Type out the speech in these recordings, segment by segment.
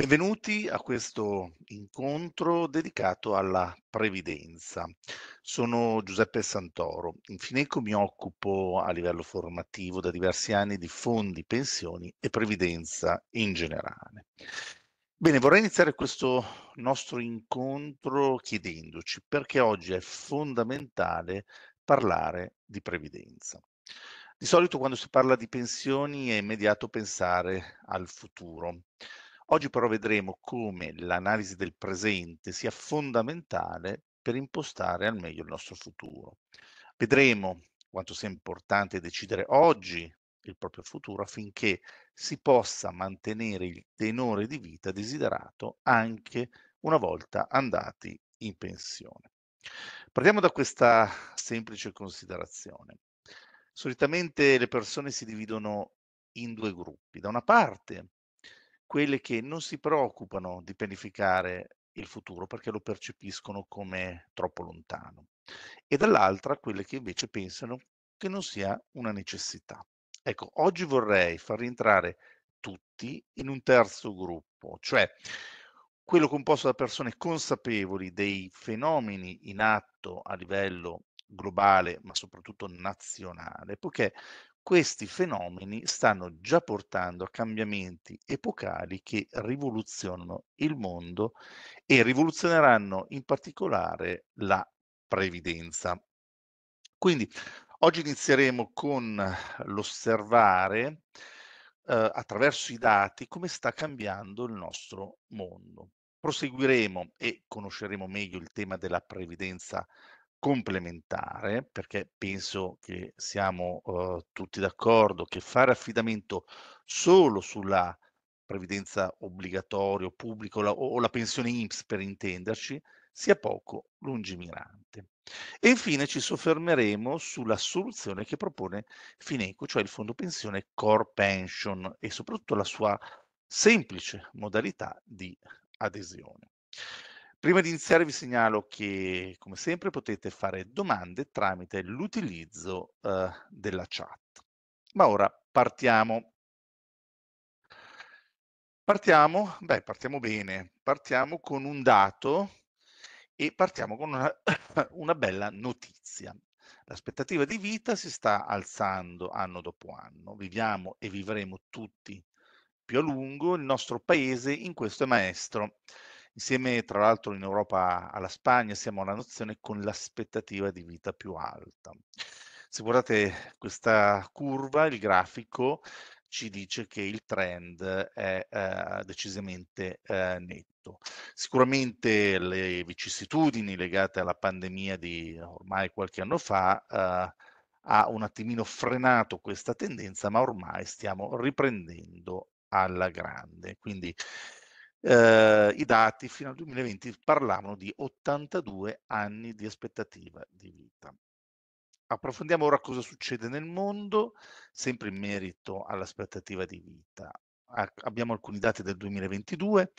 Benvenuti a questo incontro dedicato alla previdenza. Sono Giuseppe Santoro. In Fineco ecco, mi occupo a livello formativo da diversi anni di fondi, pensioni e previdenza in generale. Bene, vorrei iniziare questo nostro incontro chiedendoci perché oggi è fondamentale parlare di previdenza. Di solito quando si parla di pensioni è immediato pensare al futuro. Oggi però vedremo come l'analisi del presente sia fondamentale per impostare al meglio il nostro futuro. Vedremo quanto sia importante decidere oggi il proprio futuro affinché si possa mantenere il tenore di vita desiderato anche una volta andati in pensione. Partiamo da questa semplice considerazione. Solitamente le persone si dividono in due gruppi. Da una parte quelle che non si preoccupano di pianificare il futuro perché lo percepiscono come troppo lontano e dall'altra quelle che invece pensano che non sia una necessità. Ecco, oggi vorrei far rientrare tutti in un terzo gruppo, cioè quello composto da persone consapevoli dei fenomeni in atto a livello globale, ma soprattutto nazionale, poiché questi fenomeni stanno già portando a cambiamenti epocali che rivoluzionano il mondo e rivoluzioneranno in particolare la previdenza. Quindi oggi inizieremo con l'osservare eh, attraverso i dati come sta cambiando il nostro mondo. Proseguiremo e conosceremo meglio il tema della previdenza complementare, perché penso che siamo eh, tutti d'accordo che fare affidamento solo sulla previdenza obbligatoria o pubblica o la, o la pensione INPS per intenderci sia poco lungimirante. E infine ci soffermeremo sulla soluzione che propone Fineco, cioè il fondo pensione Core Pension e soprattutto la sua semplice modalità di adesione. Prima di iniziare vi segnalo che, come sempre, potete fare domande tramite l'utilizzo eh, della chat. Ma ora partiamo. Partiamo, beh, partiamo bene, partiamo con un dato e partiamo con una, una bella notizia. L'aspettativa di vita si sta alzando anno dopo anno, viviamo e vivremo tutti più a lungo, il nostro paese in questo è maestro Insieme, tra l'altro, in Europa alla Spagna siamo la nazione con l'aspettativa di vita più alta. Se guardate questa curva, il grafico ci dice che il trend è eh, decisamente eh, netto. Sicuramente le vicissitudini legate alla pandemia di ormai qualche anno fa eh, ha un attimino frenato questa tendenza, ma ormai stiamo riprendendo alla grande. Quindi eh, i dati fino al 2020 parlavano di 82 anni di aspettativa di vita. Approfondiamo ora cosa succede nel mondo, sempre in merito all'aspettativa di vita. abbiamo alcuni dati del 2022,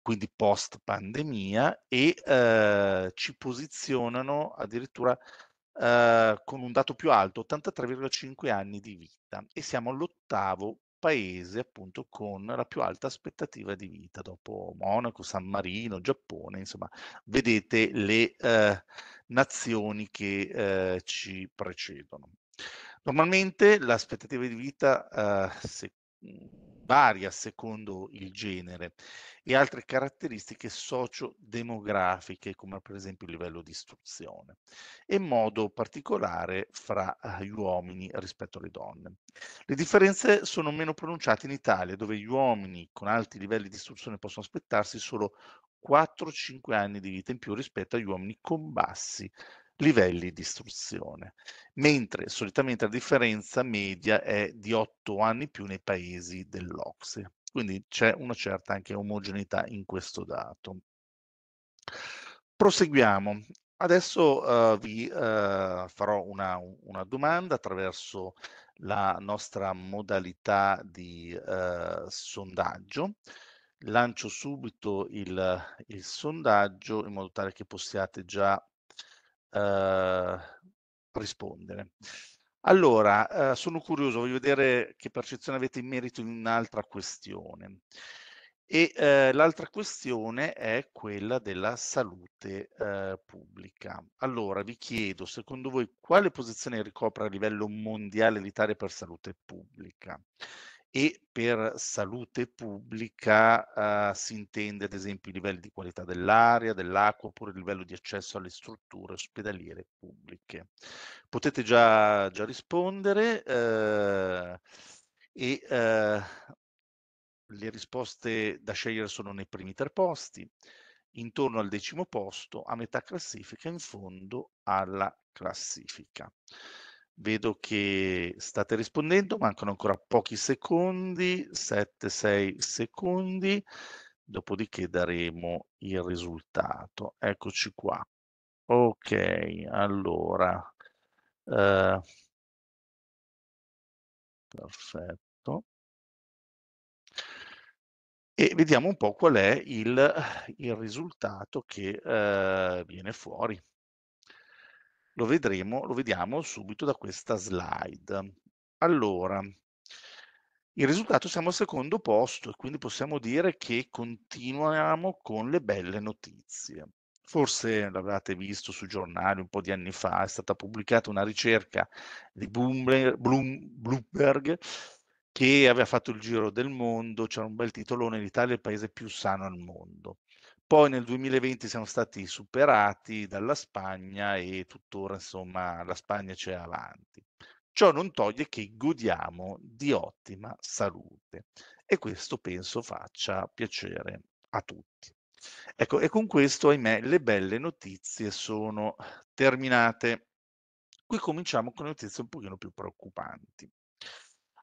quindi post pandemia, e eh, ci posizionano addirittura eh, con un dato più alto, 83,5 anni di vita, e siamo all'ottavo paese appunto con la più alta aspettativa di vita, dopo Monaco, San Marino, Giappone, insomma, vedete le eh, nazioni che eh, ci precedono. Normalmente l'aspettativa di vita, eh, se mm, varia secondo il genere e altre caratteristiche sociodemografiche come per esempio il livello di istruzione e modo particolare fra eh, gli uomini rispetto alle donne. Le differenze sono meno pronunciate in Italia dove gli uomini con alti livelli di istruzione possono aspettarsi solo 4-5 anni di vita in più rispetto agli uomini con bassi livelli di istruzione, mentre solitamente la differenza media è di 8 anni più nei paesi dell'Ocse. Quindi c'è una certa anche omogeneità in questo dato. Proseguiamo. Adesso uh, vi uh, farò una, una, domanda attraverso la nostra modalità di uh, sondaggio. Lancio subito il, il sondaggio in modo tale che possiate già eh, rispondere. Allora, eh, sono curioso, voglio vedere che percezione avete in merito in un'altra questione. E eh, l'altra questione è quella della salute eh, pubblica. Allora, vi chiedo, secondo voi, quale posizione ricopre a livello mondiale l'Italia per salute pubblica? e per salute pubblica eh, si intende ad esempio i livelli di qualità dell'aria, dell'acqua oppure il livello di accesso alle strutture ospedaliere pubbliche. Potete già, già rispondere eh, e eh, le risposte da scegliere sono nei primi tre posti, intorno al decimo posto, a metà classifica, in fondo alla classifica. Vedo che state rispondendo, mancano ancora pochi secondi, 7-6 secondi, dopodiché daremo il risultato. Eccoci qua. Ok, allora. Eh, perfetto. E vediamo un po' qual è il, il risultato che eh, viene fuori. Lo vedremo, lo vediamo subito da questa slide. Allora, il risultato siamo al secondo posto e quindi possiamo dire che continuiamo con le belle notizie. Forse l'avete visto sui giornali un po' di anni fa, è stata pubblicata una ricerca di Bloomberg che aveva fatto il giro del mondo, c'era un bel titolone, l'Italia è il paese più sano al mondo poi nel 2020 siamo stati superati dalla Spagna e tuttora insomma la Spagna c'è avanti. Ciò non toglie che godiamo di ottima salute e questo penso faccia piacere a tutti. Ecco, e con questo, ahimè, le belle notizie sono terminate. Qui cominciamo con le notizie un pochino più preoccupanti.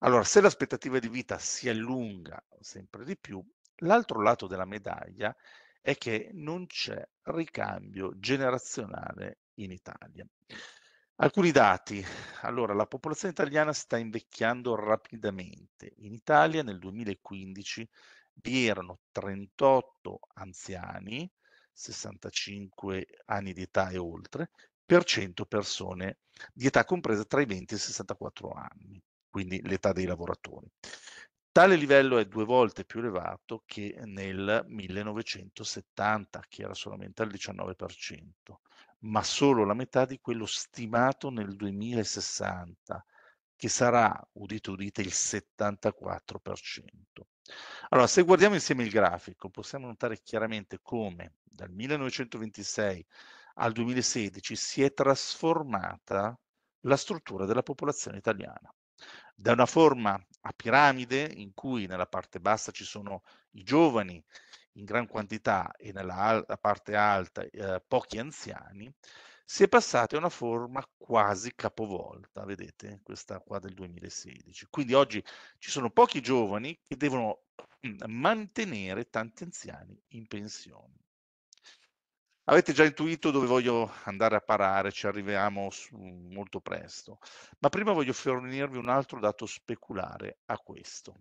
Allora, se l'aspettativa di vita si allunga sempre di più, l'altro lato della medaglia è è che non c'è ricambio generazionale in Italia. Alcuni dati. Allora, la popolazione italiana sta invecchiando rapidamente. In Italia nel 2015 vi erano 38 anziani, 65 anni di età e oltre, per 100 persone di età compresa tra i 20 e i 64 anni, quindi l'età dei lavoratori. Tale livello è due volte più elevato che nel 1970, che era solamente al 19%, ma solo la metà di quello stimato nel 2060, che sarà, udite udite, il 74%. Allora, se guardiamo insieme il grafico, possiamo notare chiaramente come dal 1926 al 2016 si è trasformata la struttura della popolazione italiana da una forma a piramide in cui nella parte bassa ci sono i giovani in gran quantità e nella al- parte alta eh, pochi anziani, si è passata a una forma quasi capovolta, vedete, questa qua del 2016. Quindi oggi ci sono pochi giovani che devono mm, mantenere tanti anziani in pensione. Avete già intuito dove voglio andare a parare, ci arriviamo molto presto, ma prima voglio fornirvi un altro dato speculare a questo.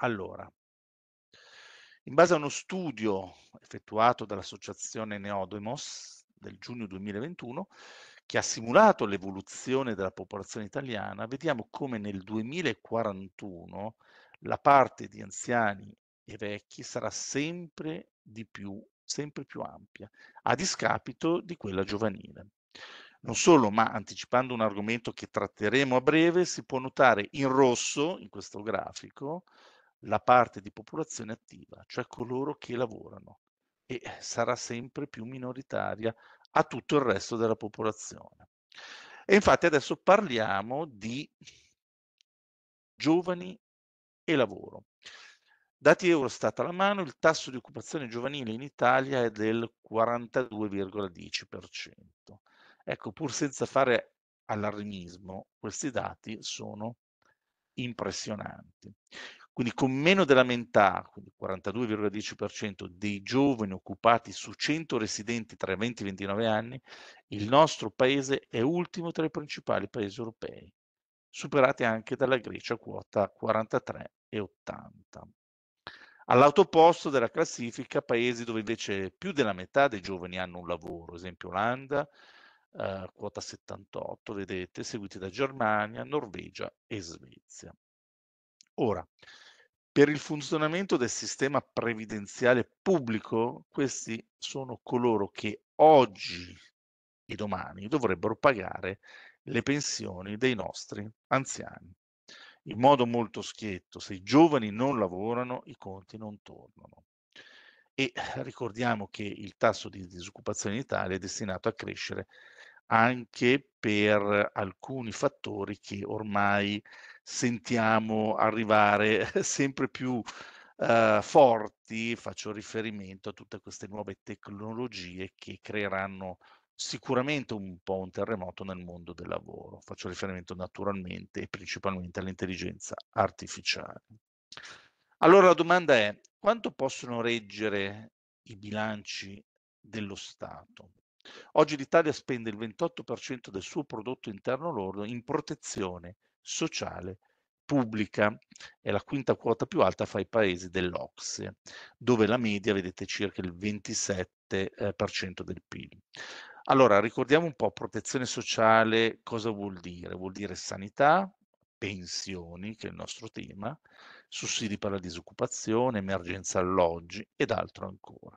Allora, in base a uno studio effettuato dall'associazione Neodemos del giugno 2021, che ha simulato l'evoluzione della popolazione italiana, vediamo come nel 2041 la parte di anziani e vecchi sarà sempre di più sempre più ampia, a discapito di quella giovanile. Non solo, ma anticipando un argomento che tratteremo a breve, si può notare in rosso, in questo grafico, la parte di popolazione attiva, cioè coloro che lavorano, e sarà sempre più minoritaria a tutto il resto della popolazione. E infatti adesso parliamo di giovani e lavoro. Dati Eurostat alla mano, il tasso di occupazione giovanile in Italia è del 42,10%. Ecco, pur senza fare allarmismo, questi dati sono impressionanti. Quindi con meno della metà, quindi 42,10% dei giovani occupati su 100 residenti tra i 20 e i 29 anni, il nostro paese è ultimo tra i principali paesi europei, superati anche dalla Grecia a quota 43,80. All'autoposto della classifica paesi dove invece più della metà dei giovani hanno un lavoro, esempio Olanda, eh, quota 78, vedete, seguiti da Germania, Norvegia e Svezia. Ora, per il funzionamento del sistema previdenziale pubblico, questi sono coloro che oggi e domani dovrebbero pagare le pensioni dei nostri anziani in modo molto schietto, se i giovani non lavorano i conti non tornano. E ricordiamo che il tasso di disoccupazione in Italia è destinato a crescere anche per alcuni fattori che ormai sentiamo arrivare sempre più eh, forti, faccio riferimento a tutte queste nuove tecnologie che creeranno sicuramente un po' un terremoto nel mondo del lavoro. Faccio riferimento naturalmente e principalmente all'intelligenza artificiale. Allora la domanda è quanto possono reggere i bilanci dello Stato? Oggi l'Italia spende il 28% del suo prodotto interno lordo in protezione sociale pubblica, è la quinta quota più alta fra i paesi dell'Ocse, dove la media vedete circa il 27% eh, del PIL. Allora, ricordiamo un po' protezione sociale cosa vuol dire? Vuol dire sanità, pensioni, che è il nostro tema, sussidi per la disoccupazione, emergenza alloggi ed altro ancora.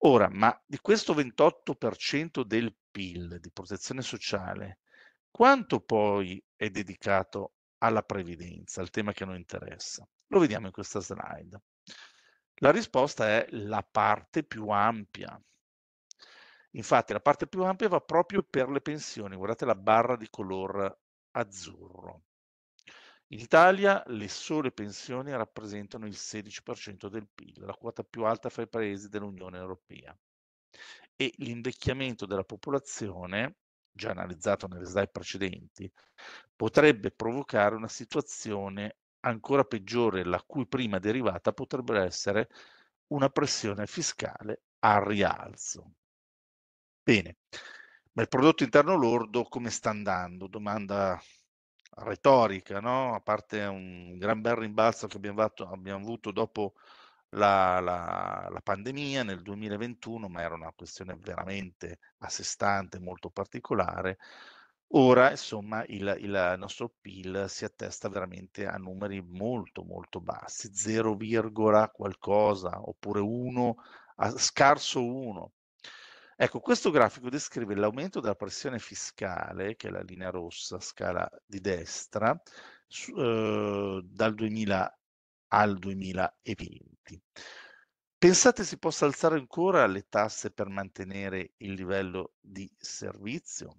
Ora, ma di questo 28% del PIL di protezione sociale, quanto poi è dedicato alla previdenza, al tema che noi interessa? Lo vediamo in questa slide. La risposta è la parte più ampia, Infatti la parte più ampia va proprio per le pensioni, guardate la barra di color azzurro. In Italia le sole pensioni rappresentano il 16% del PIL, la quota più alta fra i paesi dell'Unione Europea. E l'invecchiamento della popolazione, già analizzato nelle slide precedenti, potrebbe provocare una situazione ancora peggiore, la cui prima derivata potrebbe essere una pressione fiscale al rialzo. Bene, ma il prodotto interno lordo come sta andando? Domanda retorica, no? a parte un gran bel rimbalzo che abbiamo, fatto, abbiamo avuto dopo la, la, la, pandemia nel 2021, ma era una questione veramente a sé stante, molto particolare. Ora, insomma, il, il nostro PIL si attesta veramente a numeri molto, molto bassi, 0, qualcosa, oppure 1, a, scarso 1. Ecco, questo grafico descrive l'aumento della pressione fiscale, che è la linea rossa, scala di destra, su, eh, dal 2000 al 2020. Pensate si possa alzare ancora le tasse per mantenere il livello di servizio?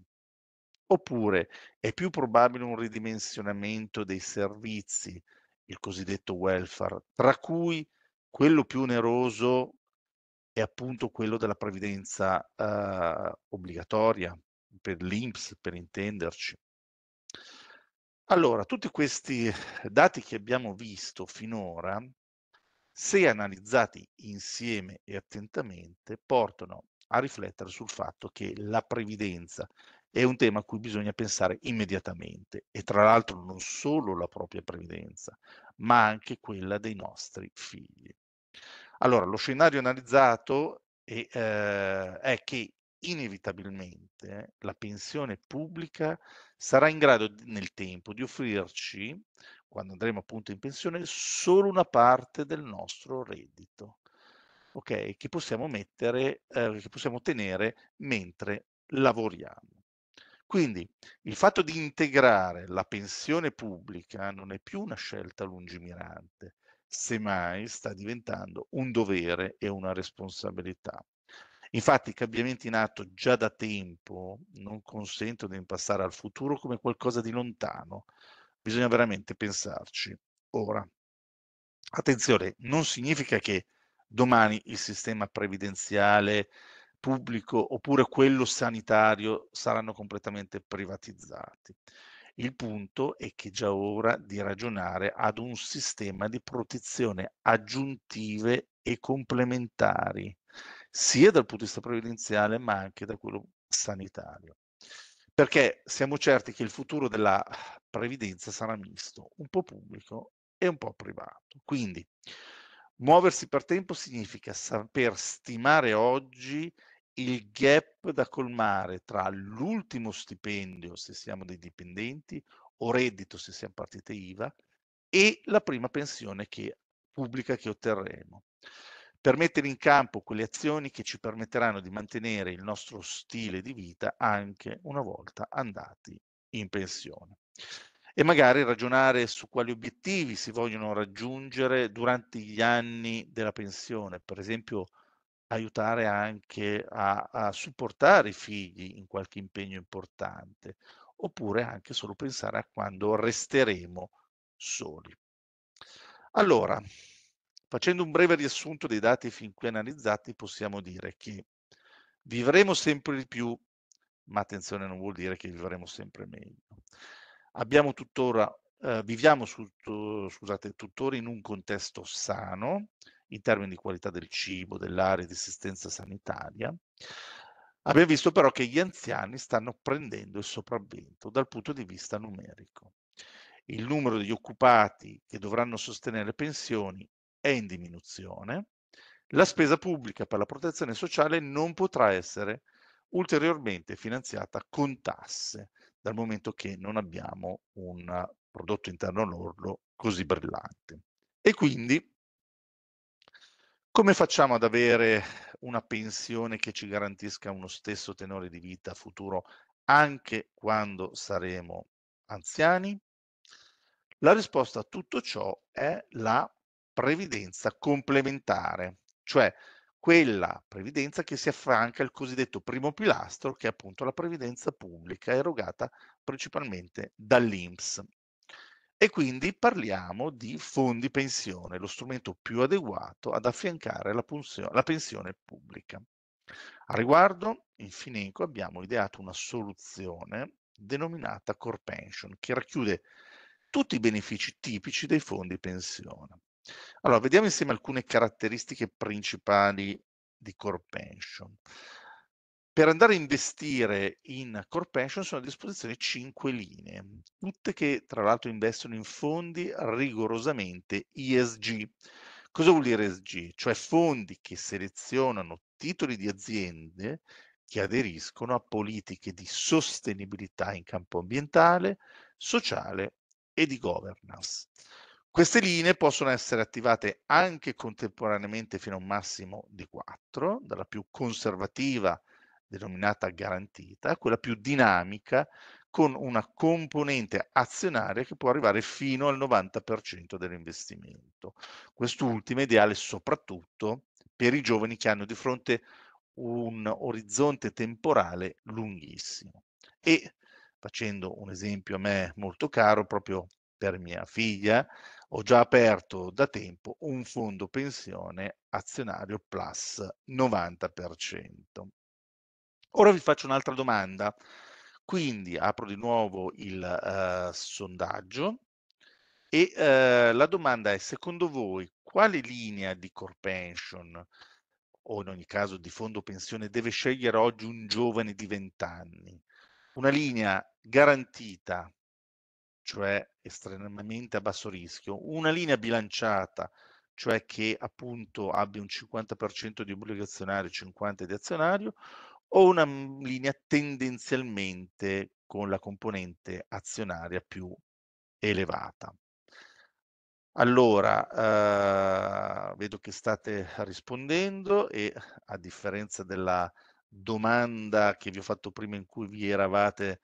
Oppure è più probabile un ridimensionamento dei servizi, il cosiddetto welfare, tra cui quello più oneroso è appunto quello della previdenza eh, obbligatoria per l'INPS, per intenderci. Allora, tutti questi dati che abbiamo visto finora, se analizzati insieme e attentamente, portano a riflettere sul fatto che la previdenza è un tema a cui bisogna pensare immediatamente e tra l'altro non solo la propria previdenza, ma anche quella dei nostri figli. Allora, lo scenario analizzato è, eh, è che inevitabilmente la pensione pubblica sarà in grado nel tempo di offrirci, quando andremo appunto in pensione, solo una parte del nostro reddito, ok? Che possiamo mettere, eh, che possiamo ottenere mentre lavoriamo. Quindi il fatto di integrare la pensione pubblica non è più una scelta lungimirante, semmai sta diventando un dovere e una responsabilità. Infatti i cambiamenti in atto già da tempo non consentono di passare al futuro come qualcosa di lontano, bisogna veramente pensarci ora. Attenzione, non significa che domani il sistema previdenziale pubblico oppure quello sanitario saranno completamente privatizzati. Il punto è che è già ora di ragionare ad un sistema di protezione aggiuntive e complementari, sia dal punto di vista previdenziale ma anche da quello sanitario. Perché siamo certi che il futuro della previdenza sarà misto, un po' pubblico e un po' privato. Quindi muoversi per tempo significa saper stimare oggi il gap da colmare tra l'ultimo stipendio, se siamo dei dipendenti, o reddito, se siamo partite IVA, e la prima pensione che, pubblica che otterremo. Per mettere in campo quelle azioni che ci permetteranno di mantenere il nostro stile di vita anche una volta andati in pensione. E magari ragionare su quali obiettivi si vogliono raggiungere durante gli anni della pensione, per esempio aiutare anche a, a, supportare i figli in qualche impegno importante, oppure anche solo pensare a quando resteremo soli. Allora, facendo un breve riassunto dei dati fin qui analizzati, possiamo dire che vivremo sempre di più, ma attenzione non vuol dire che vivremo sempre meglio. Abbiamo tuttora, eh, viviamo su, scusate, tuttora in un contesto sano, in termini di qualità del cibo, dell'aria, di assistenza sanitaria. Abbiamo visto però che gli anziani stanno prendendo il sopravvento dal punto di vista numerico. Il numero degli occupati che dovranno sostenere pensioni è in diminuzione, la spesa pubblica per la protezione sociale non potrà essere ulteriormente finanziata con tasse, dal momento che non abbiamo un prodotto interno lordo così brillante. E quindi come facciamo ad avere una pensione che ci garantisca uno stesso tenore di vita futuro anche quando saremo anziani? La risposta a tutto ciò è la previdenza complementare, cioè quella previdenza che si affranca al cosiddetto primo pilastro, che è appunto la previdenza pubblica erogata principalmente dall'INPS. E quindi parliamo di fondi pensione, lo strumento più adeguato ad affiancare la, punzio- la pensione pubblica. A riguardo, in Fineco abbiamo ideato una soluzione denominata Core Pension, che racchiude tutti i benefici tipici dei fondi pensione. Allora, vediamo insieme alcune caratteristiche principali di Core Pension per andare a investire in Corpension sono a disposizione cinque linee, tutte che tra l'altro investono in fondi rigorosamente ESG. Cosa vuol dire ESG? Cioè fondi che selezionano titoli di aziende che aderiscono a politiche di sostenibilità in campo ambientale, sociale e di governance. Queste linee possono essere attivate anche contemporaneamente fino a un massimo di 4, dalla più conservativa denominata garantita, quella più dinamica con una componente azionaria che può arrivare fino al 90% dell'investimento. Quest'ultima è ideale soprattutto per i giovani che hanno di fronte un orizzonte temporale lunghissimo. E facendo un esempio a me molto caro, proprio per mia figlia, ho già aperto da tempo un fondo pensione azionario plus 90%. Ora vi faccio un'altra domanda. Quindi apro di nuovo il eh, sondaggio e eh, la domanda è secondo voi quale linea di core pension o in ogni caso di fondo pensione deve scegliere oggi un giovane di 20 anni? Una linea garantita, cioè estremamente a basso rischio, una linea bilanciata, cioè che appunto abbia un 50% di obbligazionario e 50% di azionario, o una mhmm, linea tendenzialmente con la componente azionaria più elevata. Allora, eh, vedo che state rispondendo e a differenza della domanda che vi ho fatto prima in cui vi eravate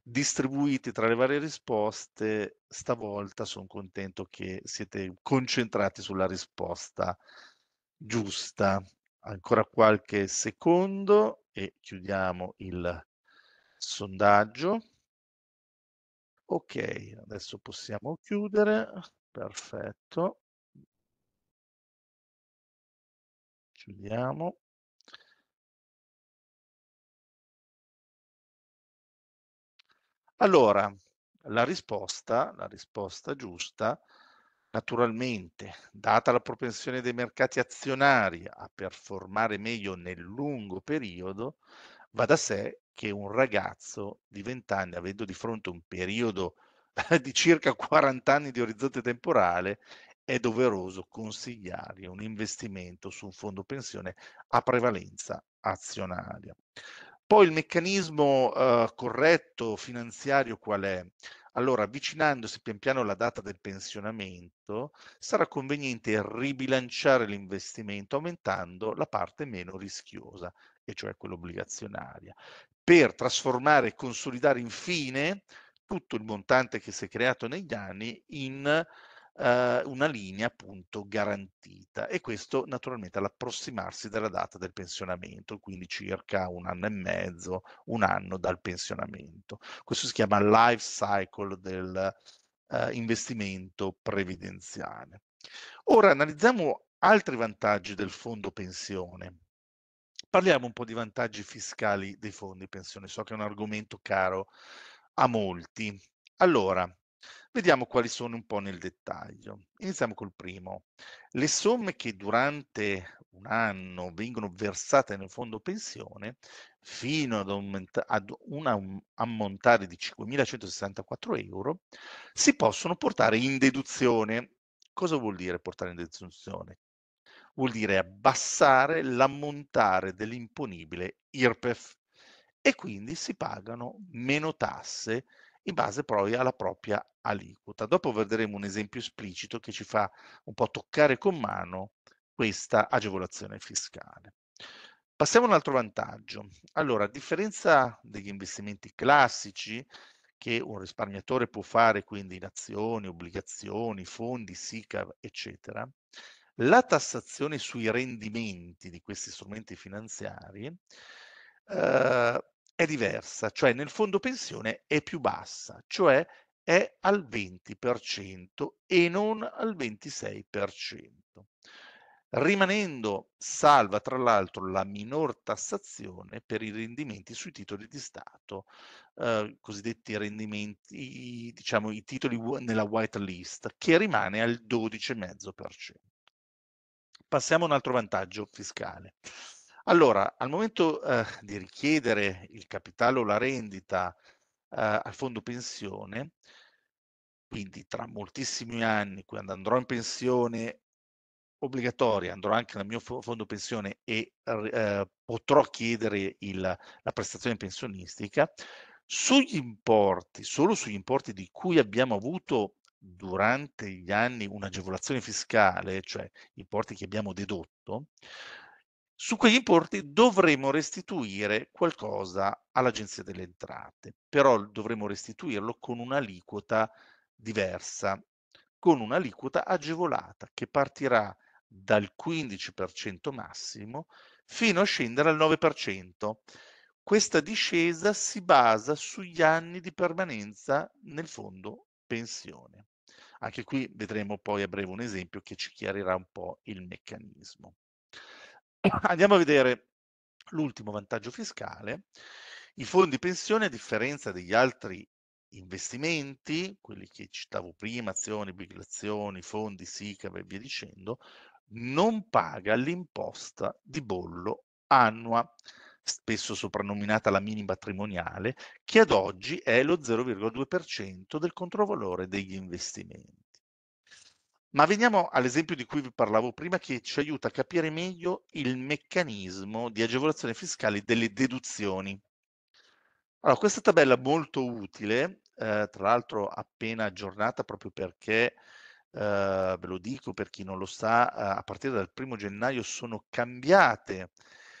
distribuiti tra le varie risposte, stavolta sono contento che siete concentrati sulla risposta giusta. Ancora qualche secondo e chiudiamo il sondaggio. Ok, adesso possiamo chiudere. Perfetto. Chiudiamo. Allora, la risposta, la risposta giusta Naturalmente, data la propensione dei mercati azionari a performare meglio nel lungo periodo, va da sé che un ragazzo di 20 anni, avendo di fronte un periodo di circa 40 anni di orizzonte temporale, è doveroso consigliare un investimento su un fondo pensione a prevalenza azionaria. Poi il meccanismo eh, corretto finanziario qual è? Allora, avvicinandosi pian piano alla data del pensionamento, sarà conveniente ribilanciare l'investimento aumentando la parte meno rischiosa, e cioè quella obbligazionaria, per trasformare e consolidare infine tutto il montante che si è creato negli anni in eh, una linea appunto garantita e questo naturalmente all'approssimarsi della data del pensionamento, quindi circa un anno e mezzo, un anno dal pensionamento. Questo si chiama life cycle del eh, investimento previdenziale. Ora analizziamo altri vantaggi del fondo pensione. Parliamo un po' di vantaggi fiscali dei fondi pensione, so che è un argomento caro a molti. Allora, Vediamo quali sono un po' nel dettaglio. Iniziamo col primo. Le somme che durante un anno vengono versate nel fondo pensione fino ad, aumenta- ad un ammontare di 5.164 euro si possono portare in deduzione. Cosa vuol dire portare in deduzione? Vuol dire abbassare l'ammontare dell'imponibile IRPEF e quindi si pagano meno tasse in base poi alla propria aliquota. Dopo vedremo un esempio esplicito che ci fa un po' toccare con mano questa agevolazione fiscale. Passiamo a un altro vantaggio. Allora, a differenza degli investimenti classici che un risparmiatore può fare quindi in azioni, obbligazioni, fondi, SICAV, eccetera, la tassazione sui rendimenti di questi strumenti finanziari eh, è diversa, cioè nel fondo pensione è più bassa, cioè è al 20% e non al 26%. Rimanendo salva tra l'altro la minor tassazione per i rendimenti sui titoli di Stato, eh, cosiddetti rendimenti, i, diciamo i titoli nella white list, che rimane al 12,5%. Passiamo a un altro vantaggio fiscale. Allora, al momento eh, di richiedere il capitale o la rendita eh, al fondo pensione, quindi tra moltissimi anni, quando andrò in pensione obbligatoria, andrò anche nel mio fondo pensione e eh, potrò chiedere il, la prestazione pensionistica, sugli importi, solo sugli importi di cui abbiamo avuto durante gli anni un'agevolazione fiscale, cioè importi che abbiamo dedotto, su quegli importi dovremo restituire qualcosa all'Agenzia delle Entrate, però dovremo restituirlo con un'aliquota diversa, con un'aliquota agevolata che partirà dal 15% massimo fino a scendere al 9%. Questa discesa si basa sugli anni di permanenza nel fondo pensione. Anche qui vedremo poi a breve un esempio che ci chiarirà un po' il meccanismo. Andiamo a vedere l'ultimo vantaggio fiscale. I fondi pensione, a differenza degli altri investimenti, quelli che citavo prima, azioni, obbligazioni, fondi, SICAV e via dicendo, non paga l'imposta di bollo annua, spesso soprannominata la mini patrimoniale, che ad oggi è lo 0,2% del controvalore degli investimenti. Ma veniamo all'esempio di cui vi parlavo prima che ci aiuta a capire meglio il meccanismo di agevolazione fiscale delle deduzioni. Allora, questa tabella è molto utile, eh, tra l'altro appena aggiornata proprio perché, eh, ve lo dico per chi non lo sa, eh, a partire dal primo gennaio sono cambiate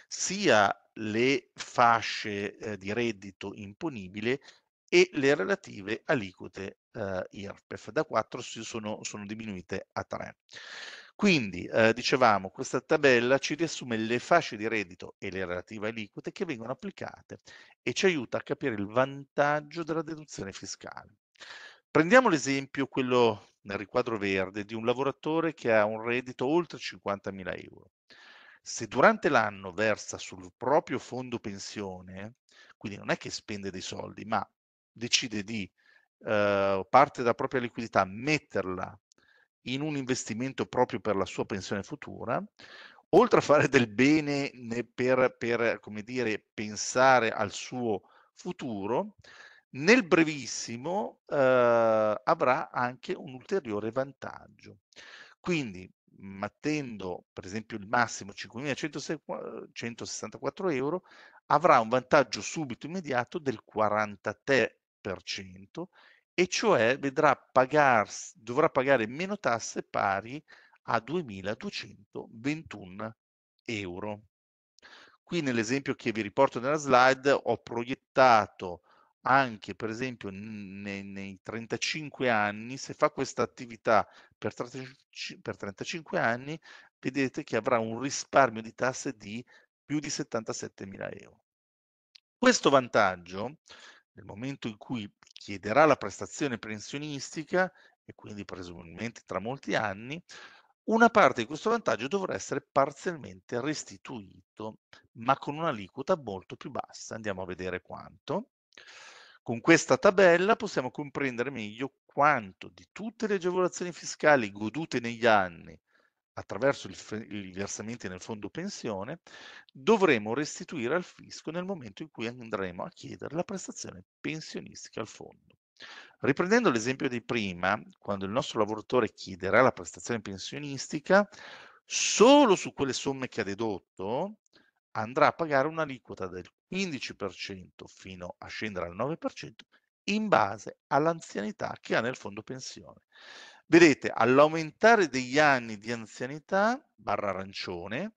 sia le fasce eh, di reddito imponibile e le relative aliquote eh, IRPEF, da 4 sono, sono diminuite a 3. Quindi, eh, dicevamo, questa tabella ci riassume le fasce di reddito e le relative aliquote che vengono applicate e ci aiuta a capire il vantaggio della deduzione fiscale. Prendiamo l'esempio, quello nel riquadro verde, di un lavoratore che ha un reddito oltre 50.000 euro. Se durante l'anno versa sul proprio fondo pensione, quindi non è che spende dei soldi, ma decide di eh, parte della propria liquidità, metterla in un investimento proprio per la sua pensione futura, oltre a fare del bene per, per come dire, pensare al suo futuro, nel brevissimo eh, avrà anche un ulteriore vantaggio. Quindi, attendo per esempio il massimo 5.164 euro, avrà un vantaggio subito immediato del 43% e cioè vedrà pagarsi, dovrà pagare meno tasse pari a 2.221 euro. Qui nell'esempio che vi riporto nella slide ho proiettato anche per esempio nei, nei 35 anni, se fa questa attività per, 35, per 35 anni, vedete che avrà un risparmio di tasse di più di 77.000 euro. Questo vantaggio nel momento in cui chiederà la prestazione pensionistica, e quindi presumibilmente tra molti anni, una parte di questo vantaggio dovrà essere parzialmente restituito, ma con un'aliquota molto più bassa. Andiamo a vedere quanto. Con questa tabella possiamo comprendere meglio quanto di tutte le agevolazioni fiscali godute negli anni attraverso i versamenti nel fondo pensione, dovremo restituire al fisco nel momento in cui andremo a chiedere la prestazione pensionistica al fondo. Riprendendo l'esempio di prima, quando il nostro lavoratore chiederà la prestazione pensionistica, solo su quelle somme che ha dedotto andrà a pagare un'aliquota del 15% fino a scendere al 9% in base all'anzianità che ha nel fondo pensione. Vedete, all'aumentare degli anni di anzianità, barra arancione,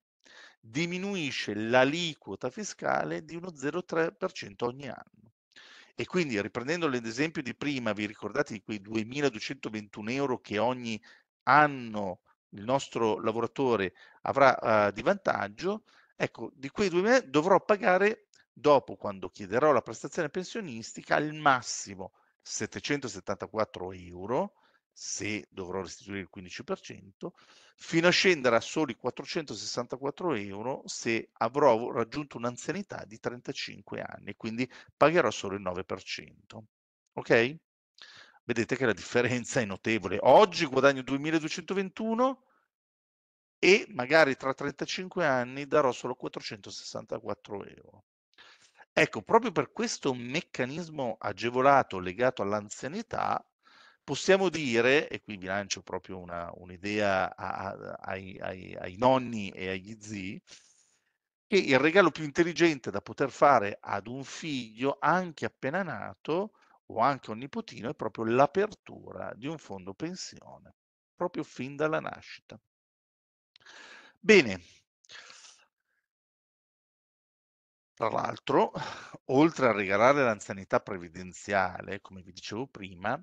diminuisce l'aliquota fiscale di uno 0,3% ogni anno. E quindi, riprendendo l'esempio di prima, vi ricordate di quei 2.221 euro che ogni anno il nostro lavoratore avrà uh, di vantaggio? Ecco, di quei 2.000 dovrò pagare dopo, quando chiederò la prestazione pensionistica, al massimo 774 euro, se dovrò restituire il 15%, fino a scendere a soli 464 euro se avrò raggiunto un'anzianità di 35 anni, quindi pagherò solo il 9%. Ok? Vedete che la differenza è notevole. Oggi guadagno 2221 e magari tra 35 anni darò solo 464 euro. Ecco, proprio per questo meccanismo agevolato legato all'anzianità, possiamo dire, e qui vi lancio proprio una, un'idea a, a, ai, ai, ai, nonni e agli zii, che il regalo più intelligente da poter fare ad un figlio, anche appena nato o anche un nipotino, è proprio l'apertura di un fondo pensione, proprio fin dalla nascita. Bene. Tra l'altro, oltre a regalare l'anzianità previdenziale, come vi dicevo prima,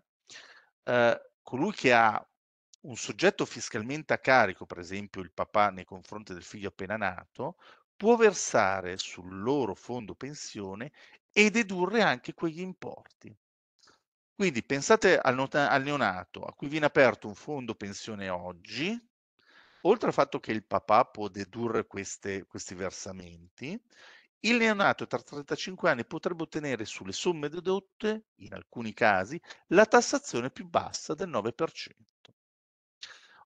eh, colui che ha un soggetto fiscalmente a carico, per esempio il papà nei confronti del figlio appena nato, può versare sul loro fondo pensione e dedurre anche quegli importi. Quindi pensate al, nota- al neonato a cui viene aperto un fondo pensione oggi, oltre al fatto che il papà può dedurre queste, questi versamenti, il neonato tra 35 anni potrebbe ottenere sulle somme dedotte, in alcuni casi, la tassazione più bassa del 9%.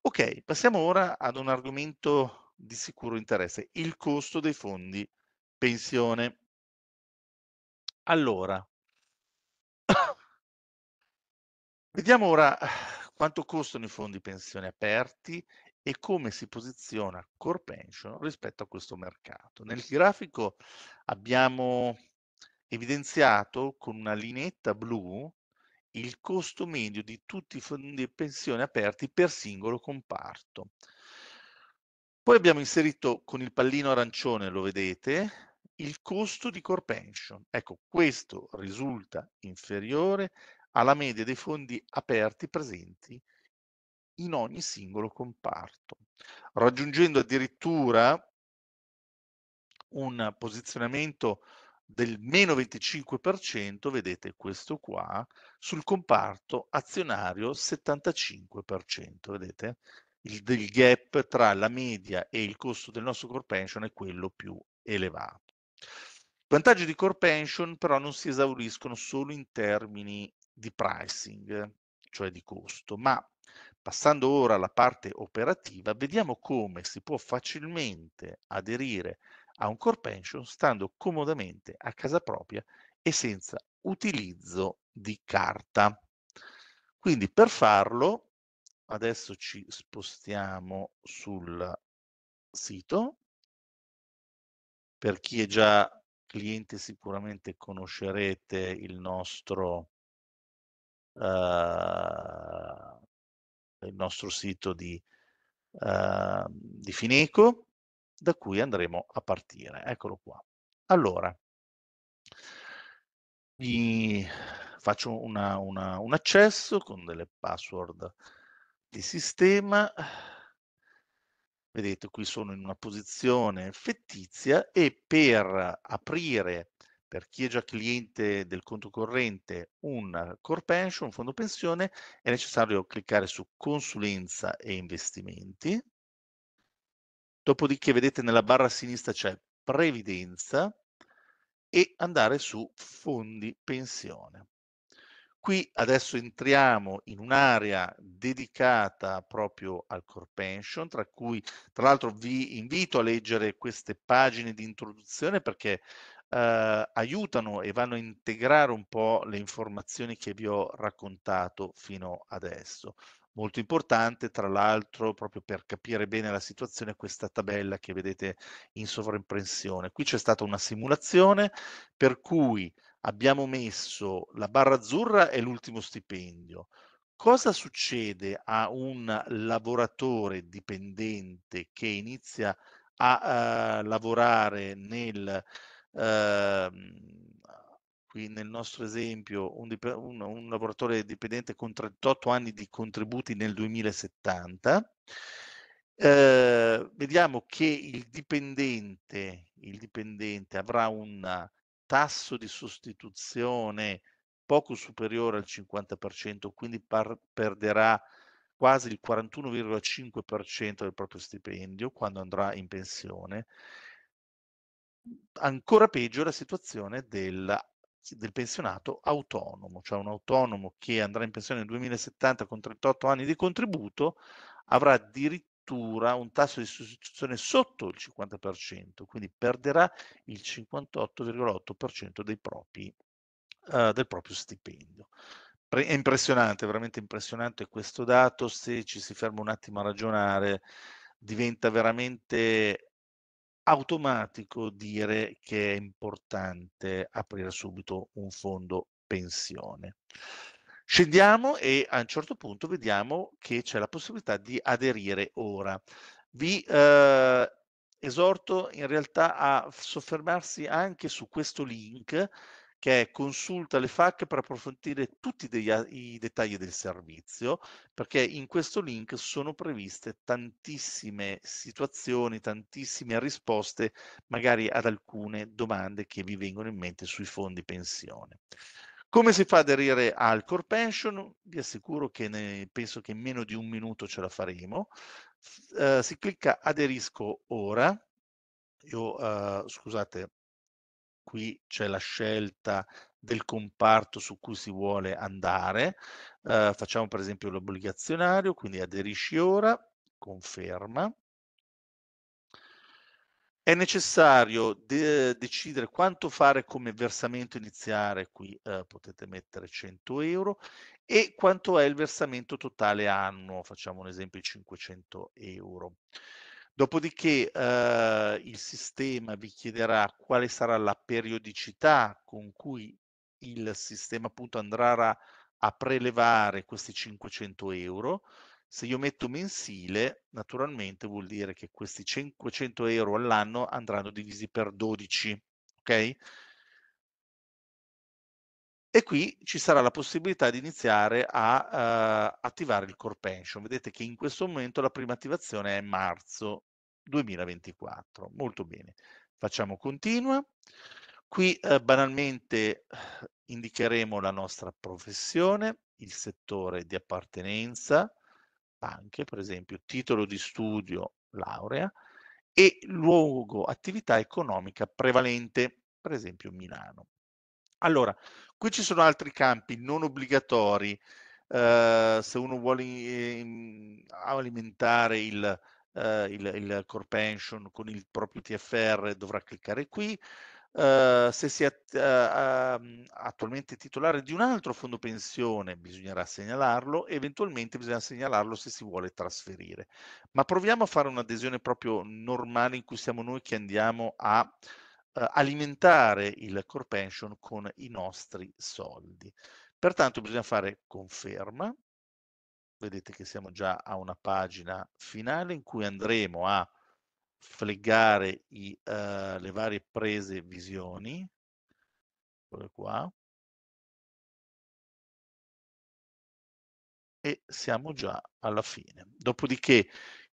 Ok, passiamo ora ad un argomento di sicuro interesse, il costo dei fondi pensione. Allora, vediamo ora eh, quanto costano i fondi pensione aperti e come si posiziona Core Pension rispetto a questo mercato. Nel grafico abbiamo evidenziato con una linetta blu il costo medio di tutti i fondi di pensione aperti per singolo comparto. Poi abbiamo inserito con il pallino arancione, lo vedete, il costo di core pension. Ecco, questo risulta inferiore alla media dei fondi aperti presenti in ogni singolo comparto, raggiungendo addirittura un posizionamento del meno 25%, vedete questo qua, sul comparto azionario 75%, vedete? Il, il gap tra la media e il costo del nostro core pension è quello più elevato. I vantaggi di core pension però non si esauriscono solo in termini di pricing, cioè di costo, ma Passando ora alla parte operativa, vediamo come si può facilmente aderire a un core pension stando comodamente a casa propria e senza utilizzo di carta. Quindi per farlo, adesso ci spostiamo sul sito. Per chi è già cliente sicuramente conoscerete il nostro... Uh, il nostro sito di, eh, di Fineco, da cui andremo a partire. Eccolo qua. Allora, vi faccio una, una, un accesso con delle password di sistema. Vedete, qui sono in una posizione fittizia e per aprire per chi è già cliente del conto corrente un core pension, un fondo pensione, è necessario cliccare su consulenza e investimenti. Dopodiché vedete nella barra a sinistra c'è previdenza e andare su fondi pensione. Qui adesso entriamo in un'area dedicata proprio al core pension, tra cui tra l'altro vi invito a leggere queste pagine di introduzione perché eh, aiutano e vanno a integrare un po' le informazioni che vi ho raccontato fino adesso. Molto importante, tra l'altro, proprio per capire bene la situazione, questa tabella che vedete in sovraimpressione. Qui c'è stata una simulazione per cui abbiamo messo la barra azzurra e l'ultimo stipendio. Cosa succede a un lavoratore dipendente che inizia a uh, lavorare nel Ehm, qui nel nostro esempio, un, un, un lavoratore dipendente con 38 anni di contributi nel 2070. Eh, vediamo che il dipendente, il dipendente, avrà un tasso di sostituzione poco superiore al 50%, quindi par- perderà quasi il 41,5% del proprio stipendio quando andrà in pensione ancora peggio la situazione del, del pensionato autonomo, cioè un autonomo che andrà in pensione nel 2070 con 38 anni di contributo avrà addirittura un tasso di sostituzione sotto il 50%, quindi perderà il 58,8% dei propri, uh, del proprio stipendio. Pre- è impressionante, veramente impressionante questo dato, se ci si ferma un attimo a ragionare diventa veramente automatico dire che è importante aprire subito un fondo pensione. Scendiamo e a un certo punto vediamo che c'è la possibilità di aderire ora. Vi eh, esorto in realtà a soffermarsi anche su questo link che consulta le FAC per approfondire tutti degli, i dettagli del servizio, perché in questo link sono previste tantissime situazioni, tantissime risposte magari ad alcune domande che vi vengono in mente sui fondi pensione. Come si fa ad aderire al Core Pension? Vi assicuro che ne, penso che in meno di un minuto ce la faremo. Uh, si clicca aderisco ora. Io, uh, scusate, qui c'è la scelta del comparto su cui si vuole andare. Eh, facciamo per esempio l'obbligazionario, quindi aderisci ora, conferma. È necessario de decidere quanto fare come versamento iniziare, qui eh, potete mettere 100 euro, e quanto è il versamento totale annuo, facciamo un esempio di 500 euro. Dopodiché eh, il sistema vi chiederà quale sarà la periodicità con cui il sistema appunto andrà a, a prelevare questi 500 euro. Se io metto mensile, naturalmente vuol dire che questi 500 euro all'anno andranno divisi per 12, ok? E qui ci sarà la possibilità di iniziare a uh, attivare il core pension. Vedete che in questo momento la prima attivazione è marzo 2024. Molto bene. Facciamo continua. Qui eh, banalmente indicheremo la nostra professione, il settore di appartenenza, anche per esempio, titolo di studio, laurea e luogo attività economica prevalente, per esempio Milano. Allora, qui ci sono altri campi non obbligatori. Eh, se uno vuole eh, alimentare il, eh, il, il core pension con il proprio TFR dovrà cliccare qui. Uh, se si eh, mm, è att- uh, attualmente titolare di un altro fondo pensione bisognerà segnalarlo, e eventualmente bisogna segnalarlo se si vuole trasferire. Ma proviamo a fare un'adesione proprio normale in cui siamo noi che andiamo a uh, alimentare il core pension con i nostri soldi. Pertanto bisogna fare conferma, vedete che siamo già a una pagina finale in cui andremo a fleggare i, uh, le varie prese visioni, eccole qua, e siamo già alla fine. Dopodiché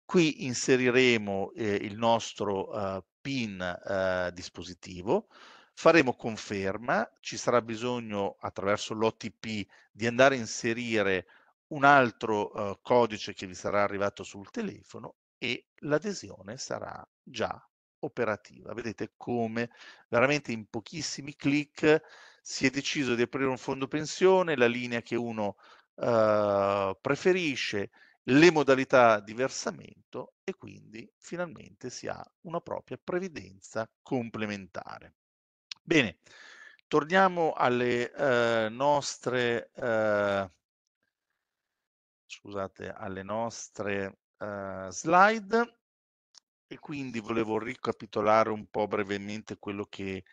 qui inseriremo eh, il nostro uh, PIN uh, dispositivo, faremo conferma, ci sarà bisogno attraverso l'OTP di andare a inserire un altro eh, codice che vi sarà arrivato sul telefono e l'adesione sarà già operativa. Vedete come veramente in pochissimi clic si è deciso di aprire un fondo pensione, la linea che uno eh, preferisce, le modalità di versamento e quindi finalmente si ha una propria previdenza complementare. Bene, torniamo alle eh, nostre eh, scusate, alle nostre uh, slide e quindi volevo ricapitolare un po' brevemente quello che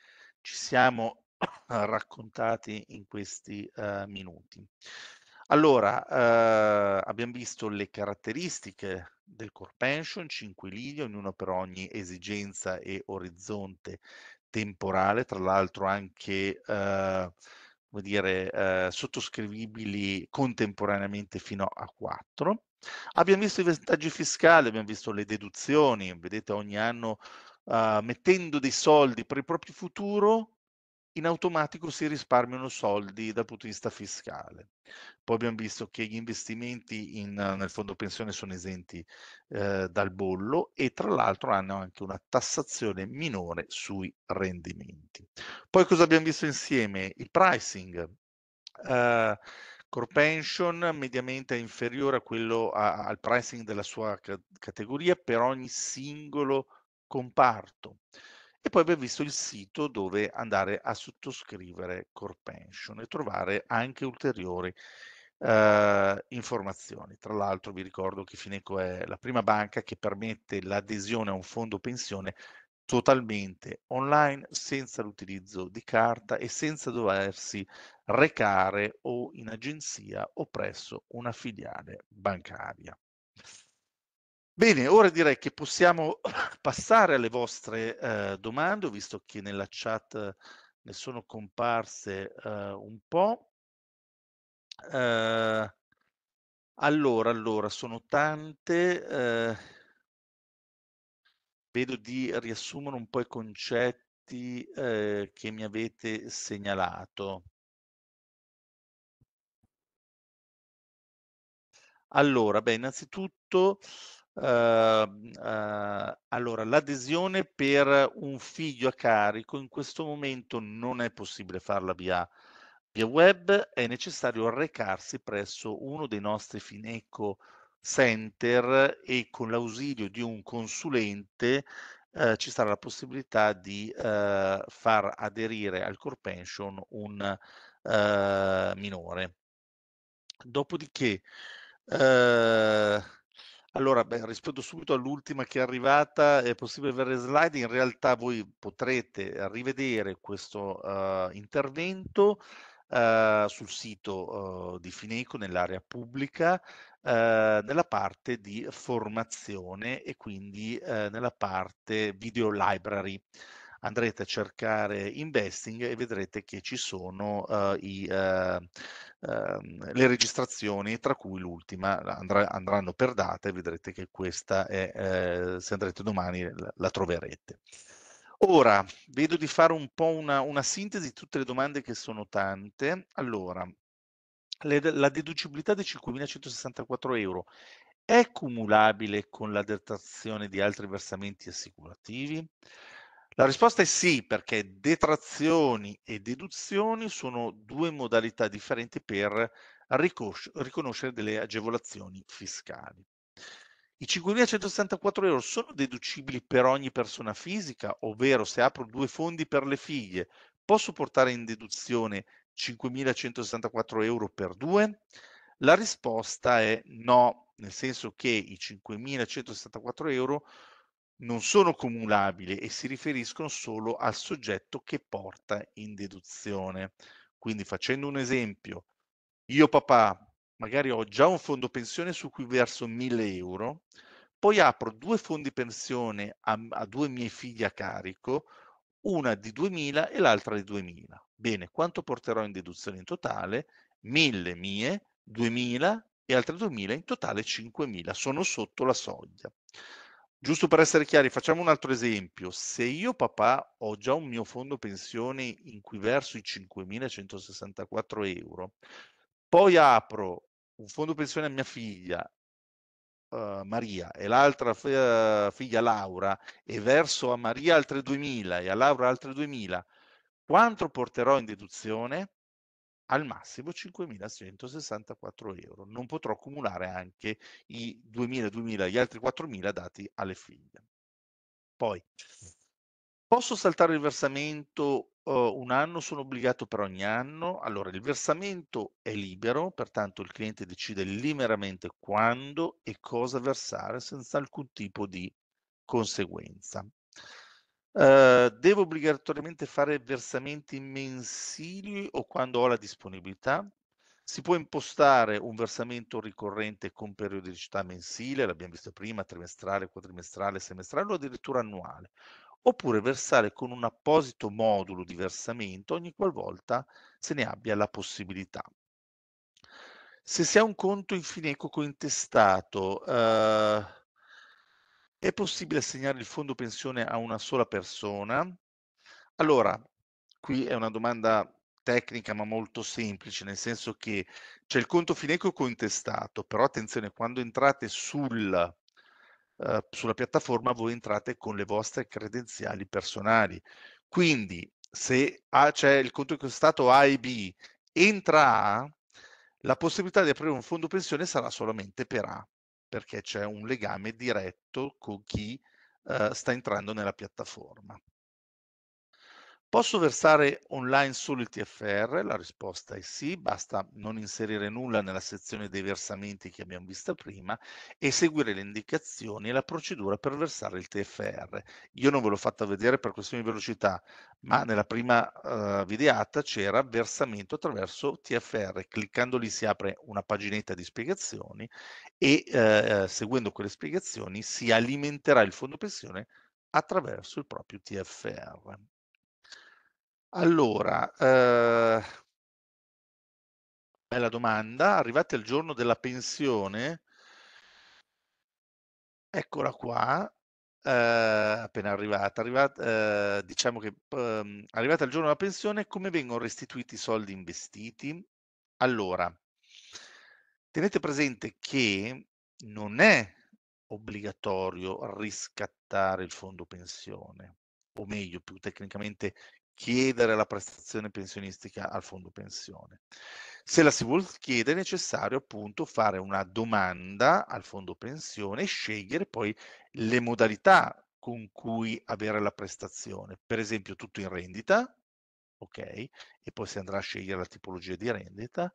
ci siamo raccontati in questi uh, minuti. Allora, eh, abbiamo visto le caratteristiche del core pension, 5 linee, ognuno per ogni esigenza e orizzonte temporale, tra l'altro anche eh, come dire, eh, sottoscrivibili contemporaneamente fino a 4. Abbiamo visto i vantaggi fiscali, abbiamo visto le deduzioni, vedete ogni anno eh, mettendo dei soldi per il proprio futuro in automatico si risparmiano soldi dal punto di vista fiscale. Poi abbiamo visto che gli investimenti in, nel fondo pensione sono esenti eh, dal bollo e tra l'altro hanno anche una tassazione minore sui rendimenti. Poi cosa abbiamo visto insieme? Il pricing. Uh, core pension mediamente è inferiore a quello a, al pricing della sua ca- categoria per ogni singolo comparto e poi abbiamo visto il sito dove andare a sottoscrivere Core Pension e trovare anche ulteriori eh, informazioni. Tra l'altro vi ricordo che Fineco è la prima banca che permette l'adesione a un fondo pensione totalmente online senza l'utilizzo di carta e senza doversi recare o in agenzia o presso una filiale bancaria. Bene, ora direi che possiamo passare alle vostre eh, domande, visto che nella chat eh, ne sono comparse eh, un po'. Eh, allora, allora, sono tante. Eh, vedo di riassumere un po' i concetti eh, che mi avete segnalato. Allora, beh, innanzitutto Ehm, eh, allora, l'adesione per un figlio a carico in questo momento non è possibile farla via, via web, è necessario recarsi presso uno dei nostri Fineco Center e con l'ausilio di un consulente eh, ci sarà la possibilità di eh, far aderire al core pension un eh, minore. Dopodiché, eh, allora, beh, rispondo subito all'ultima che è arrivata, è possibile avere slide, in realtà voi potrete rivedere questo uh, intervento uh, sul sito uh, di Fineco nell'area pubblica, nella parte di formazione e quindi nella parte video library andrete a cercare investing e vedrete che ci sono uh, i, uh, le registrazioni, tra cui l'ultima, andrà, andranno per data e vedrete che questa è, eh, se andrete domani la, troverete. Ora, vedo di fare un po' una, una sintesi di tutte le domande che sono tante. Allora, le, la deducibilità dei 5.164 euro è cumulabile con la detrazione di altri versamenti assicurativi? La risposta è sì, perché detrazioni e deduzioni sono due modalità differenti per riconoscere delle agevolazioni fiscali. I 5.164 euro sono deducibili per ogni persona fisica, ovvero se apro due fondi per le figlie, posso portare in deduzione 5.164 euro per due? La risposta è no, nel senso che i 5.164 euro sono non sono cumulabili e si riferiscono solo al soggetto che porta in deduzione. Quindi facendo un esempio, io papà magari ho già un fondo pensione su cui verso 1000 euro, poi apro due fondi pensione a, a due miei figli a carico, una di 2000 e l'altra di 2000. Bene, quanto porterò in deduzione in totale? 1000 mie, 2000 e altre 2000, in totale 5000, sono sotto la soglia. Giusto per essere chiari, facciamo un altro esempio. Se io papà ho già un mio fondo pensione in cui verso i 5.164 euro, poi apro un fondo pensione a mia figlia uh, Maria e l'altra f- eh, figlia Laura e verso a Maria altre 2.000 e a Laura altre 2.000, quanto porterò in deduzione? al massimo 5.164 euro. Non potrò accumulare anche i 2.000, 2.000, gli altri 4.000 dati alle figlie. Poi, posso saltare il versamento uh, un anno, sono obbligato per ogni anno? Allora, il versamento è libero, pertanto il cliente decide liberamente quando e cosa versare senza alcun tipo di conseguenza. Ehm, devo obbligatoriamente fare versamenti mensili o quando ho la disponibilità? Si può impostare un versamento ricorrente con periodicità mensile, l'abbiamo visto prima, trimestrale, quadrimestrale, semestrale o addirittura annuale, oppure versare con un apposito modulo di versamento ogni qualvolta se ne abbia la possibilità. Se si ha un conto infine eco cointestato, eh, è possibile assegnare il fondo pensione a una sola persona? Allora, qui è una domanda tecnica ma molto semplice, nel senso che c'è il conto Fineco contestato, però attenzione, quando entrate sul, uh, sulla piattaforma voi entrate con le vostre credenziali personali. Quindi se c'è cioè il conto contestato A e B, entra A, la possibilità di aprire un fondo pensione sarà solamente per A perché c'è un legame diretto con chi eh, sta entrando nella piattaforma. Posso versare online solo il TFR? La risposta è sì, basta non inserire nulla nella sezione dei versamenti che abbiamo visto prima e seguire le indicazioni e la procedura per versare il TFR. Io non ve l'ho fatta vedere per questione di velocità, ma nella prima uh, videata c'era versamento attraverso TFR. Cliccando lì si apre una paginetta di spiegazioni e uh, seguendo quelle spiegazioni si alimenterà il fondo pensione attraverso il proprio TFR. Allora, ehm bella domanda. Arrivati al giorno della pensione Eccola qua, ehm, appena arrivata. Arrivat ehm, diciamo che, ehm, arrivata al giorno della pensione, come vengono restituiti i soldi investiti? Allora, tenete presente che non è obbligatorio riscattare il fondo pensione, o meglio, più tecnicamente chiedere la prestazione pensionistica al fondo pensione. Se la si vuole chiedere è necessario appunto fare una domanda al fondo pensione e scegliere poi le modalità con cui avere la prestazione, per esempio tutto in rendita, ok? E poi si andrà a scegliere la tipologia di rendita,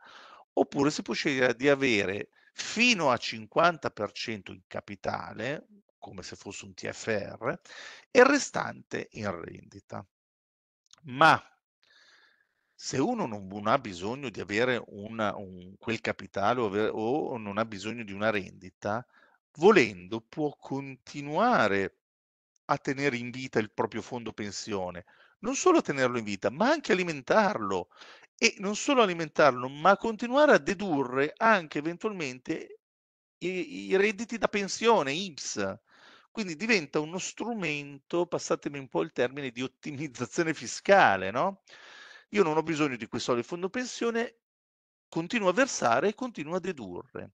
oppure si può scegliere di avere fino a 50% in capitale, come se fosse un TFR, e il restante in rendita ma se uno non, non ha bisogno di avere una, un, quel capitale o, avere, o non ha bisogno di una rendita, volendo può continuare a tenere in vita il proprio fondo pensione, non solo tenerlo in vita, ma anche alimentarlo e non solo alimentarlo, ma continuare a dedurre anche eventualmente i, i redditi da pensione, IPS. Quindi diventa uno strumento, passatemi un po' il termine, di ottimizzazione fiscale, no? Io non ho bisogno di quei soldi fondo pensione, continuo a versare e continuo a dedurre.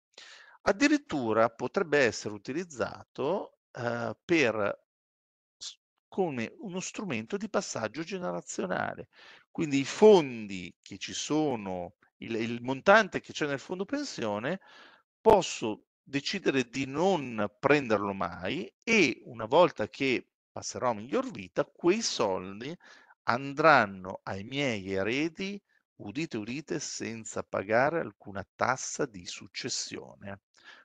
Addirittura potrebbe essere utilizzato eh, per, come uno strumento di passaggio generazionale. Quindi i fondi che ci sono, il, il montante che c'è nel fondo pensione, posso decidere di non prenderlo mai e una volta che passerò miglior vita, quei soldi andranno ai miei eredi, udite udite, senza pagare alcuna tassa di successione.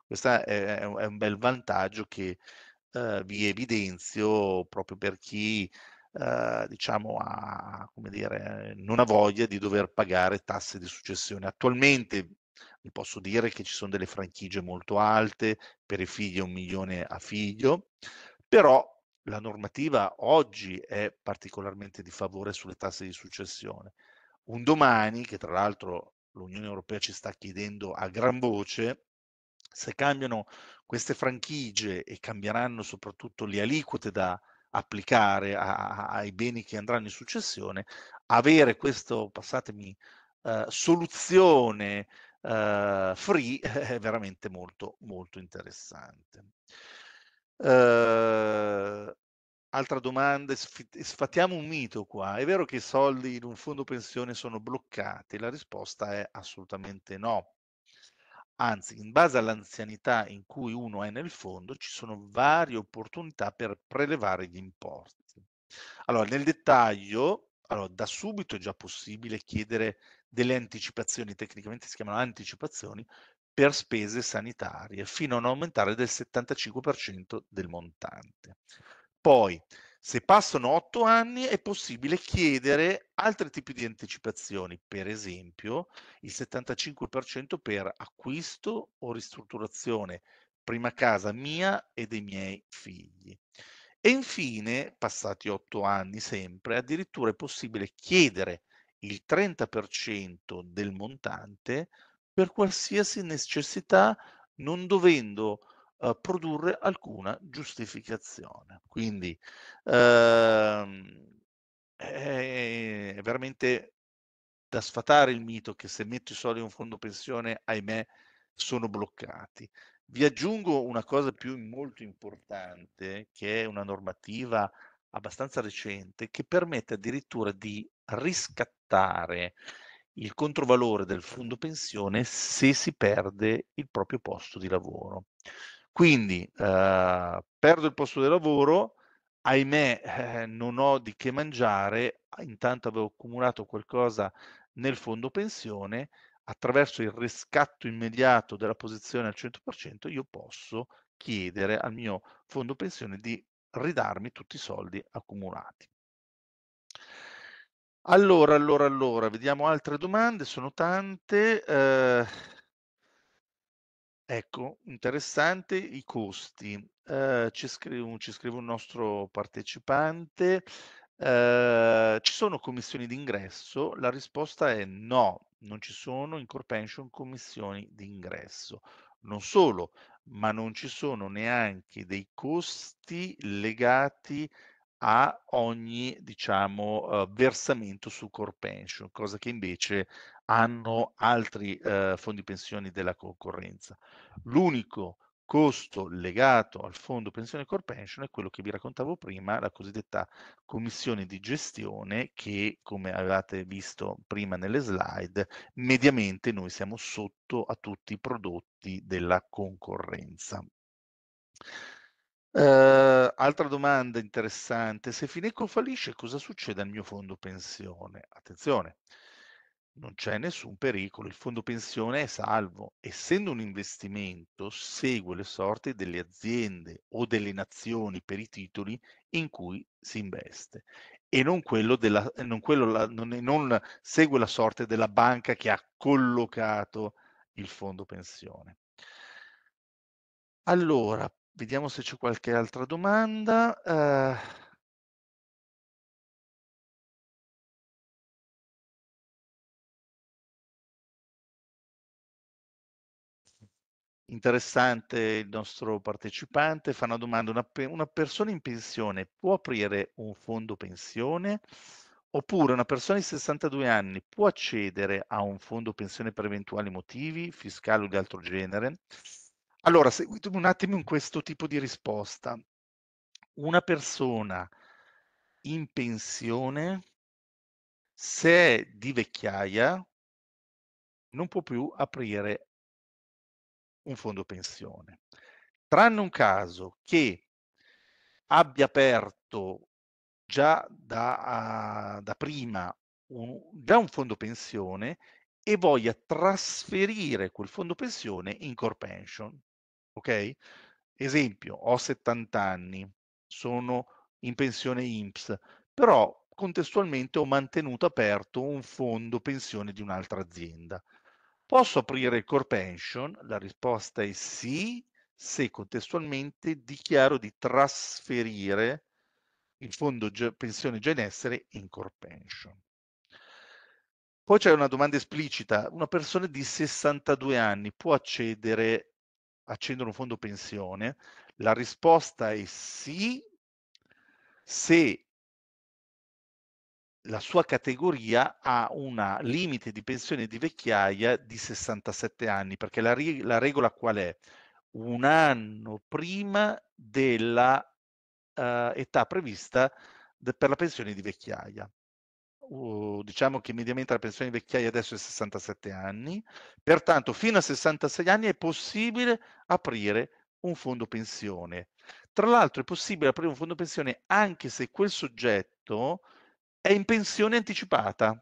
Questo è, un bel vantaggio che eh, vi evidenzio proprio per chi eh, diciamo ha, dire, non ha voglia di dover pagare tasse di successione. Attualmente vi posso dire che ci sono delle franchigie molto alte, per i figli un milione a figlio, però la normativa oggi è particolarmente di favore sulle tasse di successione. Un domani, che tra l'altro l'Unione Europea ci sta chiedendo a gran voce, se cambiano queste franchigie e cambieranno soprattutto le aliquote da applicare a, a, ai beni che andranno in successione, avere questa, passatemi, eh, soluzione uh, free è veramente molto, molto interessante. Uh, altra domanda, sfatiamo un mito qua, è vero che i soldi in un fondo pensione sono bloccati? La risposta è assolutamente no. Anzi, in base all'anzianità in cui uno è nel fondo, ci sono varie opportunità per prelevare gli importi. Allora, nel dettaglio, allora, da subito è già possibile chiedere delle anticipazioni, tecnicamente si chiamano anticipazioni, per spese sanitarie, fino a un aumentare del 75% del montante. Poi, se passano 8 anni, è possibile chiedere altri tipi di anticipazioni, per esempio il 75% per acquisto o ristrutturazione prima casa mia e dei miei figli. E infine, passati 8 anni sempre, addirittura è possibile chiedere il 30% del montante per qualsiasi necessità non dovendo eh, produrre alcuna giustificazione. Quindi ehm, è veramente da sfatare il mito che se metto i soldi in un fondo pensione, ahimè, sono bloccati. Vi aggiungo una cosa più molto importante, che è una normativa abbastanza recente che permette addirittura di riscattare il controvalore del fondo pensione se si perde il proprio posto di lavoro. Quindi eh, perdo il posto di lavoro, ahimè eh, non ho di che mangiare, ah, intanto avevo accumulato qualcosa nel fondo pensione, attraverso il riscatto immediato della posizione al 100% io posso chiedere al mio fondo pensione di ridarmi tutti i soldi accumulati. Allora, allora, allora, vediamo altre domande, sono tante. Eh, ecco, interessante i costi. Eh, ci, scrive un, ci, scrive un, nostro partecipante. Eh, ci sono commissioni d'ingresso? La risposta è no, non ci sono in Corpension commissioni d'ingresso. Non solo, ma non ci sono neanche dei costi legati a ogni diciamo, uh, versamento su core pension, cosa che invece hanno altri uh, fondi pensioni della concorrenza. L'unico costo legato al fondo pensione core pension è quello che vi raccontavo prima, la cosiddetta commissione di gestione che, come avevate visto prima nelle slide, mediamente noi siamo sotto a tutti i prodotti della concorrenza. Uh, altra domanda interessante, se Fineco fallisce cosa succede al mio fondo pensione? Attenzione, non c'è nessun pericolo, il fondo pensione è salvo. Essendo un investimento, segue le sorti delle aziende o delle nazioni per i titoli in cui si investe e non, quello della, non, quello non, non segue la sorte della banca che ha collocato il fondo pensione. Allora, vediamo se c'è qualche altra domanda. Uh... Interessante il nostro partecipante, fa una domanda, una, una persona in pensione può aprire un fondo pensione? Oppure una persona di 62 anni può accedere a un fondo pensione per eventuali motivi fiscali o di altro genere? Allora, seguitemi un attimo in questo tipo di risposta. Una persona in pensione, se è di vecchiaia, non può più aprire un fondo pensione. Tranne un caso che abbia aperto già da, ah, da prima un, già un fondo pensione e voglia trasferire quel fondo pensione in core pension. Ok? Esempio, ho 70 anni, sono in pensione INPS, però contestualmente ho mantenuto aperto un fondo pensione di un'altra azienda. Posso aprire il core pension? La risposta è sì, se contestualmente dichiaro di trasferire il fondo pensione già in essere in core pension. Poi c'è una domanda esplicita. Una persona di 62 anni può accedere, accedere a un fondo pensione? La risposta è sì, se la sua categoria ha un limite di pensione di vecchiaia di 67 anni, perché la, la regola qual è? Un anno prima dell'età eh, uh, prevista de per la pensione di vecchiaia. Uh, diciamo che mediamente la pensione di vecchiaia adesso è 67 anni, pertanto fino a 66 anni è possibile aprire un fondo pensione. Tra l'altro è possibile aprire un fondo pensione anche se quel soggetto è in pensione anticipata,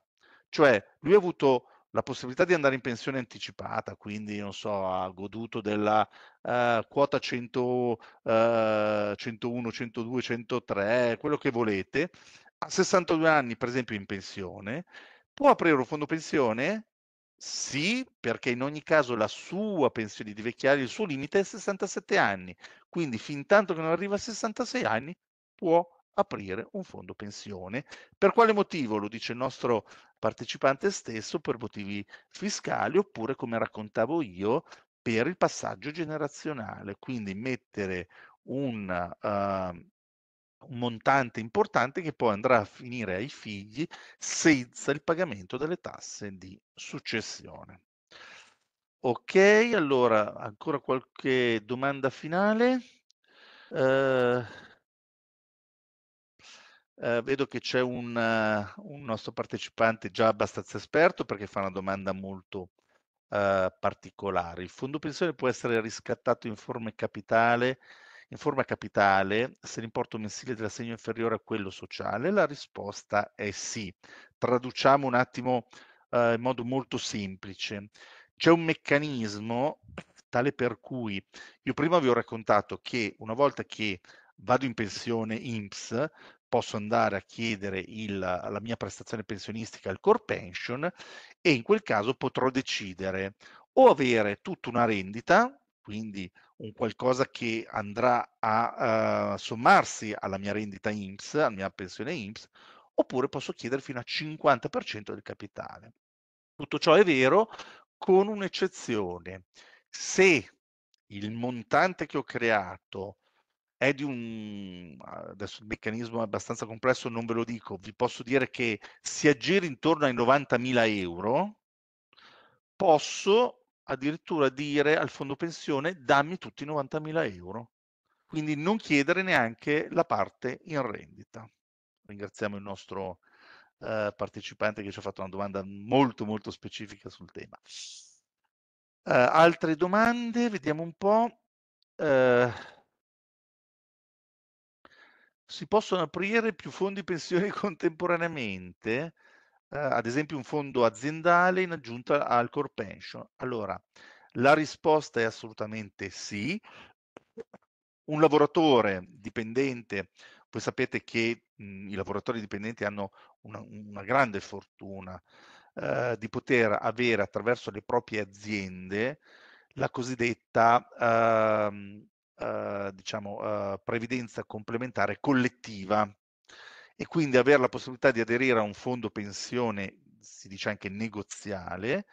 cioè lui ha avuto la possibilità di andare in pensione anticipata, quindi non so, ha goduto della uh, quota 100, uh, 101, 102, 103, quello che volete, a 62 anni per esempio in pensione, può aprire un fondo pensione? Sì, perché in ogni caso la sua pensione di vecchiaia, il suo limite è 67 anni, quindi fin tanto che non arriva a 66 anni può aprire un fondo pensione. Per quale motivo? Lo dice il nostro partecipante stesso, per motivi fiscali oppure, come raccontavo io, per il passaggio generazionale, quindi mettere un, uh, un, montante importante che poi andrà a finire ai figli senza il pagamento delle tasse di successione. Ok, allora ancora qualche domanda finale? Uh, eh, vedo che c'è un, uh, un, nostro partecipante già abbastanza esperto perché fa una domanda molto uh, particolare. Il fondo pensione può essere riscattato in forma capitale, in forma capitale se l'importo mensile dell'assegno è inferiore a quello sociale? La risposta è sì. Traduciamo un attimo uh, in modo molto semplice. C'è un meccanismo tale per cui io prima vi ho raccontato che una volta che vado in pensione INPS, posso andare a chiedere il, la mia prestazione pensionistica, al core pension, e in quel caso potrò decidere o avere tutta una rendita, quindi un qualcosa che andrà a uh, sommarsi alla mia rendita IMSS, alla mia pensione IMSS, oppure posso chiedere fino al 50% del capitale. Tutto ciò è vero con un'eccezione. Se il montante che ho creato è di un ah, adesso il meccanismo è abbastanza complesso, non ve lo dico, vi posso dire che si aggira intorno ai 90.000 euro, posso addirittura dire al fondo pensione dammi tutti i 90.000 euro, quindi non chiedere neanche la parte in rendita. Ringraziamo il nostro eh, partecipante che ci ha fatto una domanda molto molto specifica sul tema. Eh, altre domande? Vediamo un po'. Eh, si possono aprire più fondi pensioni contemporaneamente, eh, ad esempio un fondo aziendale in aggiunta al core pension? Allora, la risposta è assolutamente sì. Un lavoratore dipendente, voi sapete che mh, mm, i lavoratori dipendenti hanno una, una grande fortuna eh, di poter avere attraverso le proprie aziende la cosiddetta eh, eh, diciamo, eh, previdenza complementare collettiva e quindi avere la possibilità di aderire a un fondo pensione, si dice anche negoziale,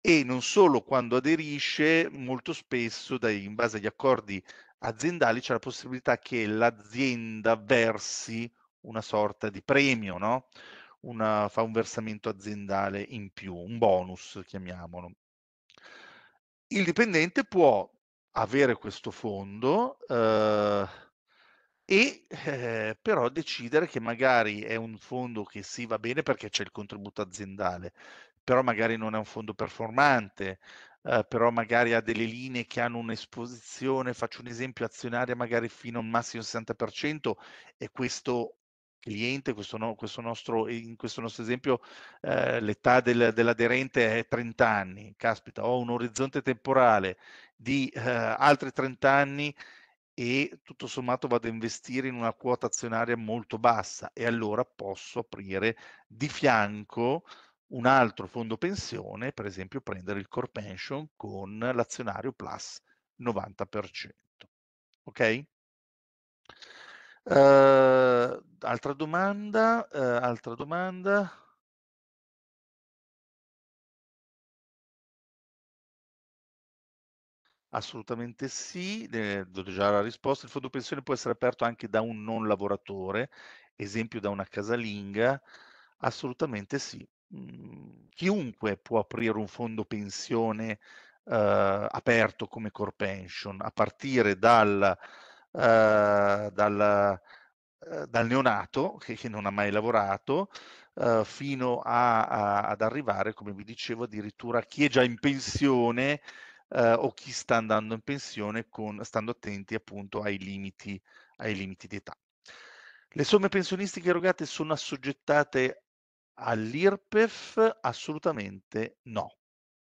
e non solo quando aderisce, molto spesso dai, in base agli accordi aziendali c'è la possibilità che l'azienda versi una sorta di premio, no? Una, fa un versamento aziendale in più, un bonus, chiamiamolo. Il dipendente può avere questo fondo eh, e eh, però decidere che magari è un fondo che sì va bene perché c'è il contributo aziendale, però magari non è un fondo performante, eh, però magari ha delle linee che hanno un'esposizione, faccio un esempio azionaria magari fino a un massimo 60% e questo cliente, questo, no, questo nostro, in questo nostro esempio eh, l'età del, dell'aderente è 30 anni, caspita, ho un orizzonte temporale di eh, altri 30 anni e tutto sommato vado a investire in una quota azionaria molto bassa e allora posso aprire di fianco un altro fondo pensione, per esempio prendere il core pension con l'azionario plus 90%. Ok? Uh, altra domanda, uh, altra domanda. Assolutamente sì, eh, do già la risposta. Il fondo pensione può essere aperto anche da un non lavoratore, esempio da una casalinga. Assolutamente sì. Mhmm, chiunque può aprire un fondo pensione eh, aperto come core pension, a partire dal eh, dal, eh, dal neonato che, che, non ha mai lavorato eh, fino a, a, ad arrivare, come vi dicevo, addirittura a chi è già in pensione eh, o chi sta andando in pensione con, stando attenti appunto ai limiti, ai limiti di età. Le somme pensionistiche erogate sono assoggettate all'IRPEF? Assolutamente no.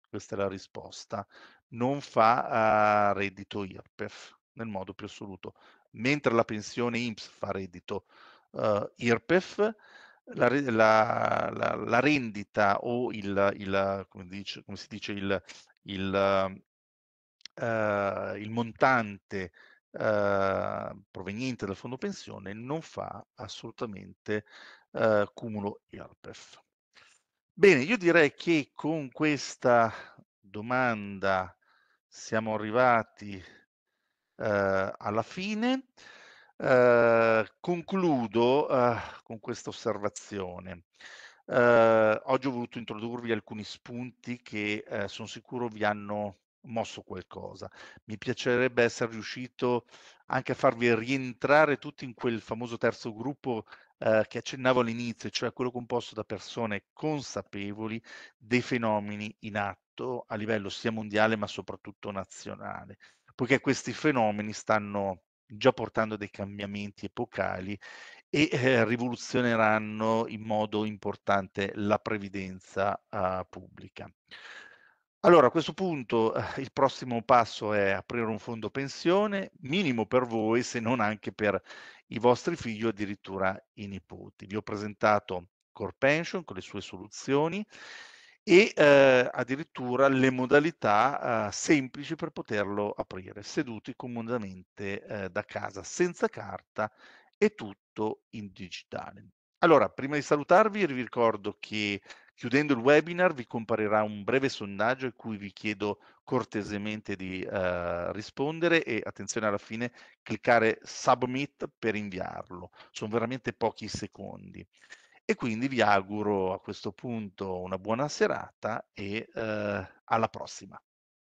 Questa è la risposta. Non fa uh, reddito IRPEF nel modo più assoluto. Mentre la pensione IMSS fa reddito uh, eh, IRPEF, la, la, la, la, rendita o il, il come, dice, come, si dice, il, il, uh, il montante uh, proveniente dal fondo pensione non fa assolutamente uh, cumulo IRPEF. Bene, io direi che con questa domanda siamo arrivati eh, alla fine. Eh, concludo eh, con questa osservazione. Eh, oggi ho voluto introdurvi alcuni spunti che eh, sono sicuro vi hanno mosso qualcosa. Mi piacerebbe essere riuscito anche a farvi rientrare tutti in quel famoso terzo gruppo eh, che accennavo all'inizio, cioè quello composto da persone consapevoli dei fenomeni in atto a livello sia mondiale ma soprattutto nazionale poiché questi fenomeni stanno già portando dei cambiamenti epocali e eh, rivoluzioneranno in modo importante la previdenza eh, pubblica. Allora, a questo punto eh, il prossimo passo è aprire un fondo pensione, minimo per voi, se non anche per i vostri figli o addirittura i nipoti. Vi ho presentato Core Pension con le sue soluzioni, e eh, addirittura le modalità eh, semplici per poterlo aprire, seduti comodamente eh, da casa, senza carta e tutto in digitale. Allora, prima di salutarvi, vi ricordo che chiudendo il webinar vi comparirà un breve sondaggio a cui vi chiedo cortesemente di eh, rispondere e attenzione alla fine cliccare submit per inviarlo. Sono veramente pochi secondi. E quindi vi auguro a questo punto una buona serata e eh, alla prossima.